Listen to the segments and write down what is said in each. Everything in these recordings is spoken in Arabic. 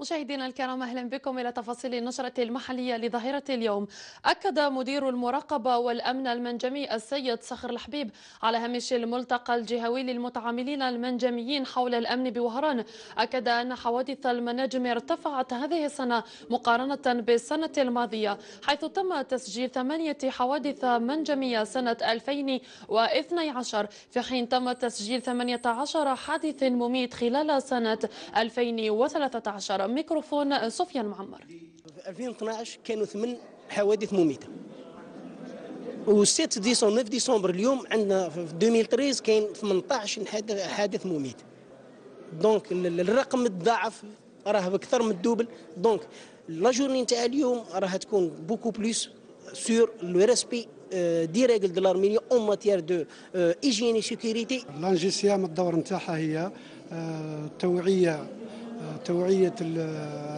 مشاهدينا الكرام اهلا بكم الى تفاصيل النشره المحليه لظاهره اليوم. اكد مدير المراقبه والامن المنجمي السيد صخر الحبيب على هامش الملتقى الجهوي للمتعاملين المنجميين حول الامن بوهران، اكد ان حوادث المناجم ارتفعت هذه السنه مقارنه بالسنه الماضيه، حيث تم تسجيل ثمانيه حوادث منجميه سنه 2012 في حين تم تسجيل 18 حادث مميت خلال سنه 2013. ميكروفون سفيان معمر 2012 كانوا ثمان حوادث مميته و 6 ديسمبر 9 ديسمبر اليوم عندنا في 2013 كاين 18 حادث مميت دونك الرقم تضاعف راه اكثر من الدوبل دونك لا جورني نتاع اليوم راها تكون بوكو بلوس سور لو ريسبي آه، دي ريغل دو لارمينيا اون ماتيير دو ايجيني سيكوريتي لانجيسيام الدور نتاعها هي التوعيه توعية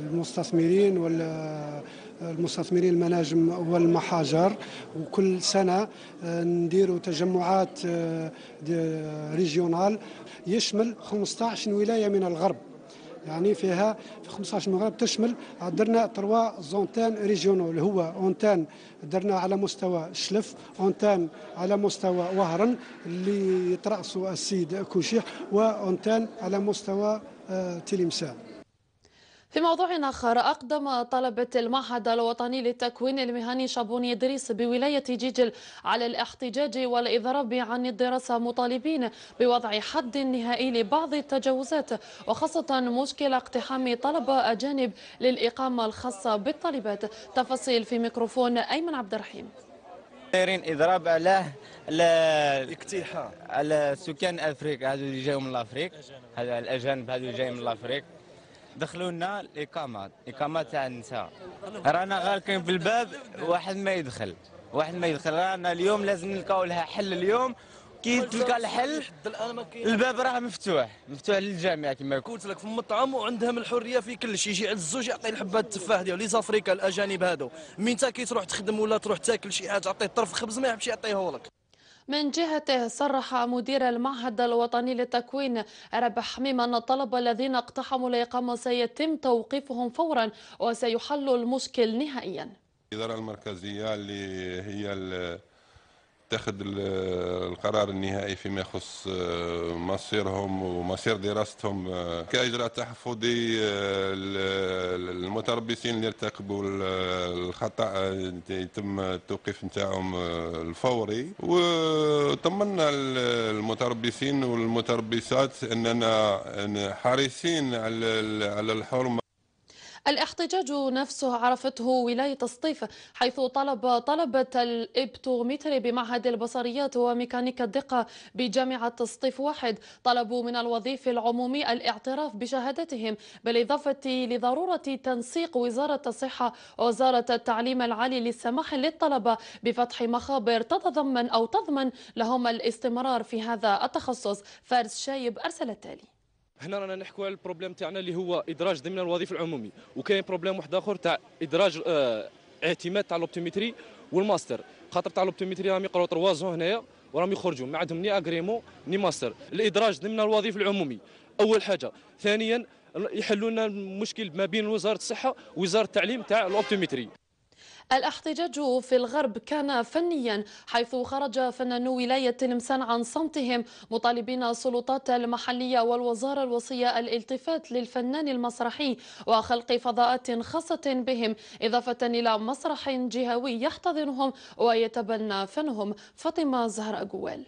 المستثمرين ولا المستثمرين المناجم والمحاجر وكل سنة آه، نديروا تجمعات آه، ريجيونال يشمل 15 ولاية من الغرب يعني فيها في 15 مغرب تشمل درنا تروا زونتان ريجيونو اللي هو اونتان درنا على مستوى شلف اونتان على مستوى وهرن اللي يترأسه السيد كوشيح واونتان على مستوى تلمسان في موضوع آخر أقدم طلبة المعهد الوطني للتكوين المهني شابون إدريس بولاية جيجل على الاحتجاج والإضراب عن الدراسة مطالبين بوضع حد نهائي لبعض التجاوزات وخاصة مشكلة اقتحام طلبة أجانب للإقامة الخاصة بالطالبات تفاصيل في ميكروفون أيمن عبد الرحيم دايرين اضراب على على على سكان افريقيا هذو اللي جايو من افريقيا هذا الاجانب هذو اللي جايين من افريقيا دخلوا لنا الاقامات الاقامه تاع النساء رانا غالقين في الباب واحد ما يدخل واحد ما يدخل رانا اليوم لازم نلقاو لها حل اليوم كيتلقى الحل الباب راه مفتوح مفتوح للجميع كما قلت لك في المطعم وعندهم الحريه في كل شيء يجي عند الزوج يعطي الحبات التفاح ديالو لي زافريكا الاجانب هادو من انت كتروح تخدم ولا تروح تاكل شي حاجه تعطيه طرف خبز ما يحبش يعطيه لك من جهته صرح مدير المعهد الوطني للتكوين ربح حميم أن الطلبة الذين اقتحموا الإقامة سيتم توقيفهم فورا وسيحل المشكل نهائيا الإدارة المركزية اللي هي تتخذ القرار النهائي فيما يخص آه، مصيرهم ومصير دراستهم آه، كاجراء تحفظي آه، المتربصين اللي ارتكبوا الخطا يتم التوقيف نتاعهم الفوري وطمنا المتربصين والمتربصات اننا حريصين على الحرمه الاحتجاج نفسه عرفته ولاية الصيف حيث طلب طلبة الإبتومتري بمعهد البصريات وميكانيكا الدقة بجامعة الصيف واحد طلبوا من الوظيف العمومي الاعتراف بشهادتهم بالإضافة لضرورة تنسيق وزارة الصحة ووزارة التعليم العالي للسماح للطلبة بفتح مخابر تتضمن أو تضمن لهم الاستمرار في هذا التخصص فارس شايب أرسل التالي هنا رانا نحكوا على البروبليم تاعنا اللي هو ادراج ضمن الوظيفه العمومي وكاين بروبليم واحد اخر تاع ادراج آه اعتماد تاع لوبتوميتري والماستر خاطر تاع لوبتوميتري راهم يقراو تروا زون هنايا وراهم يخرجوا ما عندهم ني اغريمو ني ماستر الادراج ضمن الوظيفه العمومي اول حاجه ثانيا يحلوا لنا المشكل ما بين وزاره الصحه ووزاره التعليم تاع الاوبتوميتري الاحتجاج في الغرب كان فنيا حيث خرج فنانو ولاية تلمسان عن صمتهم مطالبين السلطات المحلية والوزارة الوصية الالتفات للفنان المسرحي وخلق فضاءات خاصة بهم إضافة إلى مسرح جهوي يحتضنهم ويتبنى فنهم فاطمة زهر اقوال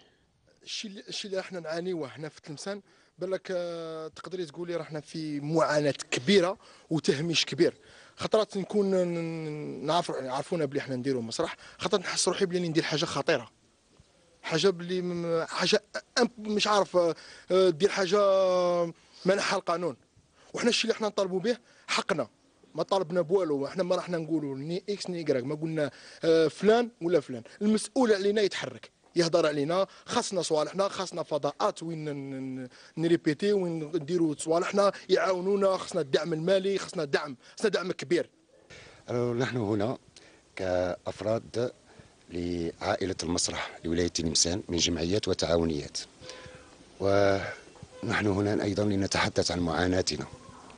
الشيء اللي احنا نعانيه هنا في تلمسان بالك آه، تقدري تقولي رحنا في معاناه كبيره وتهميش كبير خطرات نكون نعرف يعرفونا بلي حنا نديروا مسرح خطرات نحس روحي بلي ندير حاجه خطيره حاجه بلي حاجه مش عارف آه، دير حاجه آه، منحها القانون وحنا الشيء اللي حنا نطالبوا به حقنا ما طالبنا بوالو احنا ما راحنا نقولوا ني اكس ني ما قلنا فلان ولا فلان المسؤول علينا يتحرك يهضر علينا خاصنا صوالحنا خاصنا فضاءات وين نريبيتي وين نديروا صوالحنا يعاونونا خاصنا الدعم المالي خاصنا دعم خاصنا دعم كبير أه، نحن هنا كافراد لعائله المسرح لولايه تلمسان من جمعيات وتعاونيات ونحن هنا ايضا لنتحدث عن معاناتنا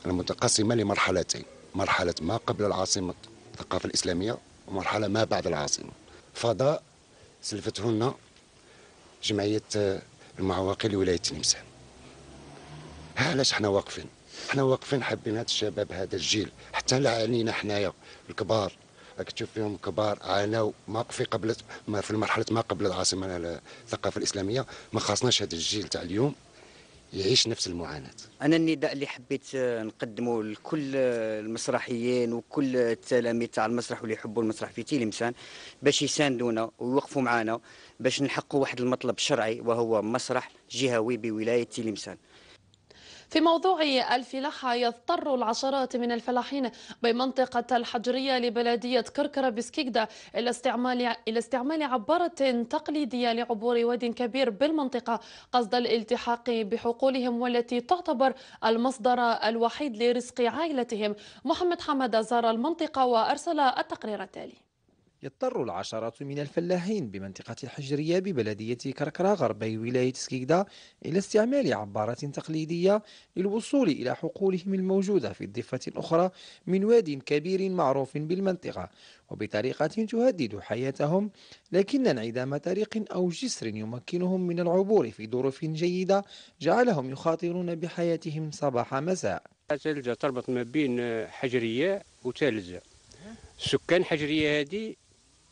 المتقسمه لمرحلتين مرحله ما قبل العاصمه الثقافه الاسلاميه ومرحله ما بعد العاصمه فضاء سلفته لنا جمعيه آه، المعوقين لولايه تلمسان علاش حنا واقفين حنا واقفين حابين هذا الشباب هذا الجيل حتى لا علينا حنايا الكبار راك تشوف فيهم كبار عانوا ما في قبل ما في المرحله ما قبل العاصمه الثقافه الاسلاميه ما خاصناش هذا الجيل تاع اليوم يعيش نفس المعاناة أنا النداء اللي حبيت آه، نقدمه لكل آه، المسرحيين وكل التلاميذ تاع المسرح واللي يحبوا المسرح في تيلمسان باش يساندونا ويوقفوا معنا باش نحقوا واحد المطلب شرعي وهو مسرح جهوي بولاية تيلمسان في موضوع الفلاحة يضطر العشرات من الفلاحين بمنطقة الحجرية لبلدية كركرة بسكيكدا إلى استعمال إلى استعمال عبارة تقليدية لعبور واد كبير بالمنطقة قصد الالتحاق بحقولهم والتي تعتبر المصدر الوحيد لرزق عائلتهم محمد حمد زار المنطقة وأرسل التقرير التالي يضطر العشرات من الفلاحين بمنطقة الحجرية ببلدية كركرة غربي ولاية سكيكدا إلى استعمال عبارات تقليدية للوصول إلى حقولهم الموجودة في الضفة الأخرى من واد كبير معروف بالمنطقة وبطريقة تهدد حياتهم لكن انعدام طريق أو جسر يمكنهم من العبور في ظروف جيدة جعلهم يخاطرون بحياتهم صباح مساء الثلجة تربط ما بين حجرية وتالزة سكان حجرية هذه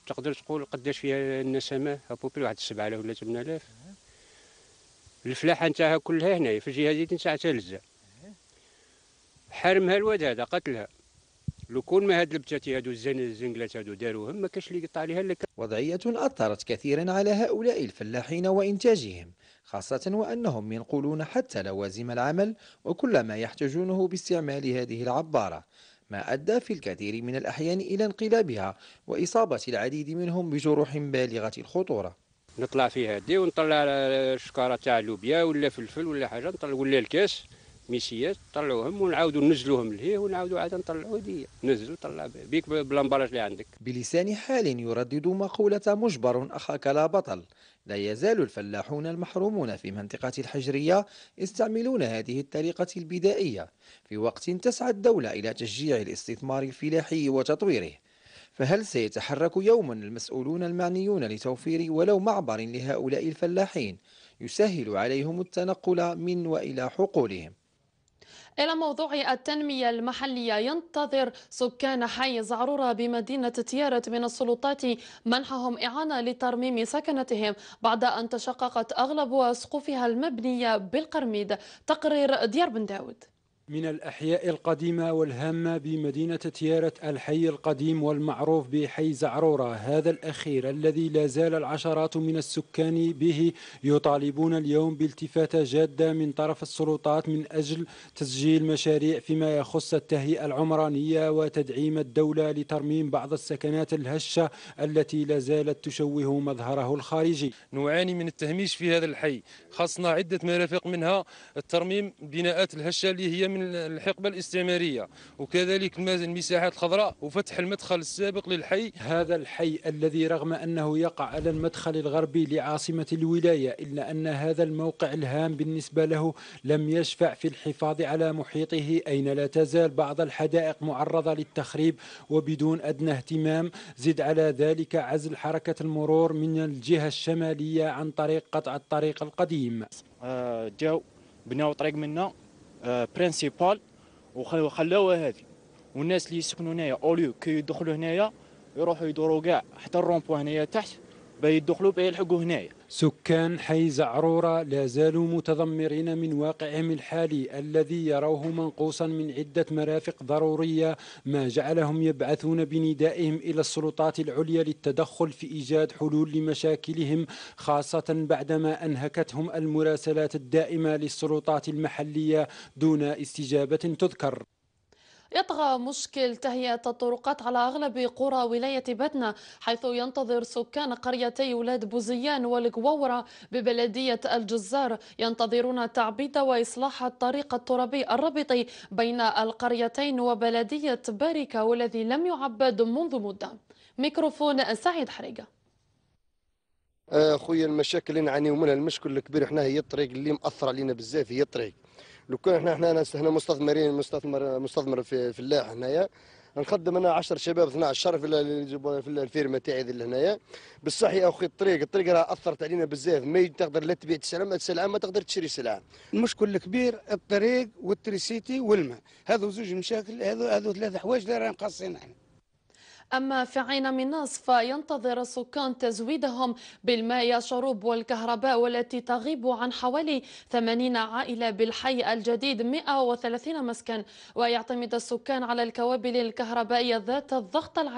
تقدر تقول قداش فيها النسمه هابوبي واحد آلاف ولا ثمان آلاف الفلاحه نتاعها كلها هنايا في الجهه هذه نتاع لزه حرمها الواد هذا قتلها لو كون ما هاد البتاتي هادو الزنقلات هادو داروهم ما كاش اللي يقطع عليها لك وضعية أثرت كثيرا على هؤلاء الفلاحين وإنتاجهم خاصة وأنهم ينقلون حتى لوازم العمل وكل ما يحتاجونه باستعمال هذه العبارة ما أدى في الكثير من الأحيان إلى انقلابها وإصابة العديد منهم بجروح بالغة الخطورة نطلع فيها دي ونطلع الشكاره تاع اللوبيا ولا فلفل ولا حاجه نطلع ولا الكاس ميسيات نطلعوهم ونعاودوا ننزلوهم لهيه ونعاودوا عاد نطلعوا دي نزل طلع بيك بالامبالاج اللي عندك بلسان حال يردد مقوله مجبر اخاك لا بطل لا يزال الفلاحون المحرومون في منطقة الحجرية يستعملون هذه الطريقة البدائية في وقت تسعى الدولة إلى تشجيع الاستثمار الفلاحي وتطويره فهل سيتحرك يوما المسؤولون المعنيون لتوفير ولو معبر لهؤلاء الفلاحين يسهل عليهم التنقل من وإلى حقولهم إلى موضوع التنمية المحلية ينتظر سكان حي زعرورة بمدينة تيارت من السلطات منحهم إعانة لترميم سكنتهم بعد أن تشققت أغلب أسقوفها المبنية بالقرميد تقرير ديار بن داود من الأحياء القديمة والهامة بمدينة تيارة الحي القديم والمعروف بحي زعرورة هذا الأخير الذي لا زال العشرات من السكان به يطالبون اليوم بالتفاتة جادة من طرف السلطات من أجل تسجيل مشاريع فيما يخص التهيئة العمرانية وتدعيم الدولة لترميم بعض السكنات الهشة التي لا زالت تشوه مظهره الخارجي نعاني من التهميش في هذا الحي خاصنا عدة مرافق منها الترميم بناءات الهشة اللي هي من من الحقبه الاستعماريه وكذلك المساحات الخضراء وفتح المدخل السابق للحي هذا الحي الذي رغم انه يقع على المدخل الغربي لعاصمه الولايه الا ان هذا الموقع الهام بالنسبه له لم يشفع في الحفاظ على محيطه اين لا تزال بعض الحدائق معرضه للتخريب وبدون ادنى اهتمام زد على ذلك عزل حركه المرور من الجهه الشماليه عن طريق قطع الطريق القديم آه، جاو بناو طريق منا برينسيبال آه، وخلاوها هذه والناس اللي يسكنوا هنايا اوليو كي يدخلوا هنايا يروحوا يدوروا كاع حتى الرومبو هنايا تحت بيدخلوا بيلحقوا هنايا سكان حي زعرورة لا زالوا متذمرين من واقعهم الحالي الذي يروه منقوصا من عدة مرافق ضرورية ما جعلهم يبعثون بندائهم إلى السلطات العليا للتدخل في إيجاد حلول لمشاكلهم خاصة بعدما أنهكتهم المراسلات الدائمة للسلطات المحلية دون استجابة تذكر يطغى مشكل تهيئة الطرقات على أغلب قرى ولاية باتنا حيث ينتظر سكان قريتي ولاد بوزيان والقوورة ببلدية الجزار ينتظرون تعبيد وإصلاح الطريق الترابي الرابطي بين القريتين وبلدية باركة والذي لم يعبد منذ مدة ميكروفون سعيد حريقة آه، اخويا المشاكل اللي نعانيو منها المشكل الكبير حنا هي الطريق اللي مأثر علينا بزاف هي الطريق لو كان احنا احنا ناس احنا مستثمرين مستثمر مستثمر في فلاح هنايا نخدم انا 10 شباب 12 في في الفيرما تاعي اللي هنايا بصح يا اخي الطريق الطريق راه اثرت علينا بزاف ما تقدر لا تبيع سلعه ما ما تقدر تشري سلعه المشكل الكبير الطريق والتريسيتي والماء هذو زوج مشاكل هذو هذو ثلاثه حوايج اللي راهم مقصين احنا أما في عين مناص فينتظر السكان تزويدهم بالماء شرب والكهرباء والتي تغيب عن حوالي 80 عائلة بالحي الجديد 130 مسكن ويعتمد السكان على الكوابل الكهربائية ذات الضغط العالي